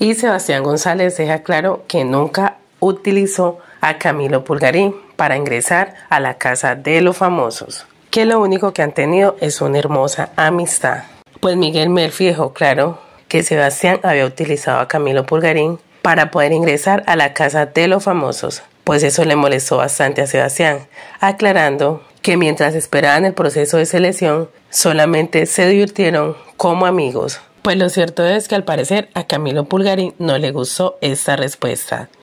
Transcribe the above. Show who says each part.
Speaker 1: Y Sebastián González deja claro que nunca utilizó a Camilo Pulgarín para ingresar a la casa de los famosos, que lo único que han tenido es una hermosa amistad. Pues Miguel Murphy dejó claro que Sebastián había utilizado a Camilo Pulgarín para poder ingresar a la casa de los famosos, pues eso le molestó bastante a Sebastián, aclarando que mientras esperaban el proceso de selección, solamente se divirtieron como amigos, pues lo cierto es que al parecer a Camilo Pulgarín no le gustó esta respuesta.